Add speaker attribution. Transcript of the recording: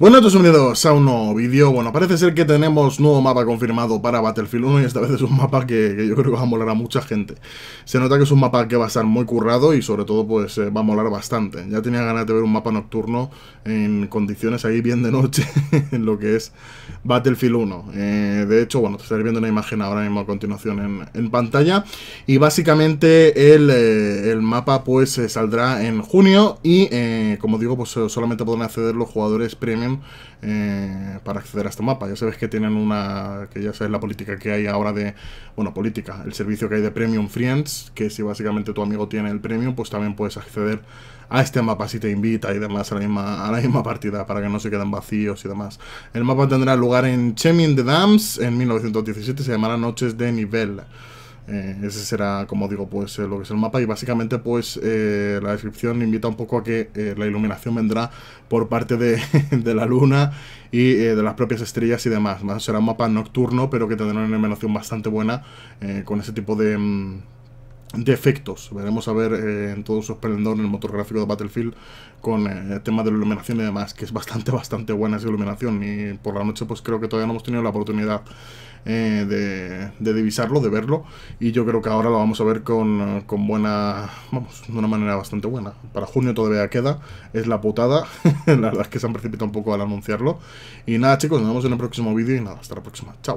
Speaker 1: Bueno, todos unidos a un nuevo vídeo. Bueno, parece ser que tenemos nuevo mapa confirmado para Battlefield 1 y esta vez es un mapa que, yo creo que va a molar a mucha gente. Se nota que es un mapa que va a estar muy currado y sobre todo pues eh, va a molar bastante. Ya tenía ganas de ver un mapa nocturno en condiciones ahí bien de noche en lo que es Battlefield 1. Eh, de hecho, bueno, te estaré viendo una imagen ahora mismo a continuación en, pantalla y básicamente el, eh, mapa pues saldrá en junio y como digo pues solamente podrán acceder los jugadores premium eh, para acceder a este mapa. Ya sabes que tienen una, que ya sabes la política que hay ahora de, bueno, política, el servicio que hay de Premium Friends, que si básicamente tu amigo tiene el Premium, pues también puedes acceder a este mapa si te invita y demás a la misma, a la misma partida para que no se queden vacíos y demás. El mapa tendrá lugar en Chemin de Dams en 1917, se llamará Noches de Nivel. Eh, ese será, como digo, pues eh, lo que es el mapa y básicamente pues eh, la descripción invita un poco a que la iluminación vendrá por parte de, la luna y de las propias estrellas y demás. Será un mapa nocturno pero que tendrá una iluminación bastante buena con ese tipo de... Mm, defectos. Veremos a ver eh, en todo su esplendor en el motor gráfico de Battlefield con eh, el tema de la iluminación y demás, que es bastante, bastante buena esa iluminación. Y por la noche, pues creo que todavía no hemos tenido la oportunidad eh, de, de, divisarlo, de verlo. Y yo creo que ahora lo vamos a ver con, con, buena, vamos, de una manera bastante buena. Para junio todavía queda, es la putada. la verdad que se han precipitado un poco al anunciarlo. Y nada, chicos, nos vemos en el próximo vídeo y nada, hasta la próxima. Chao.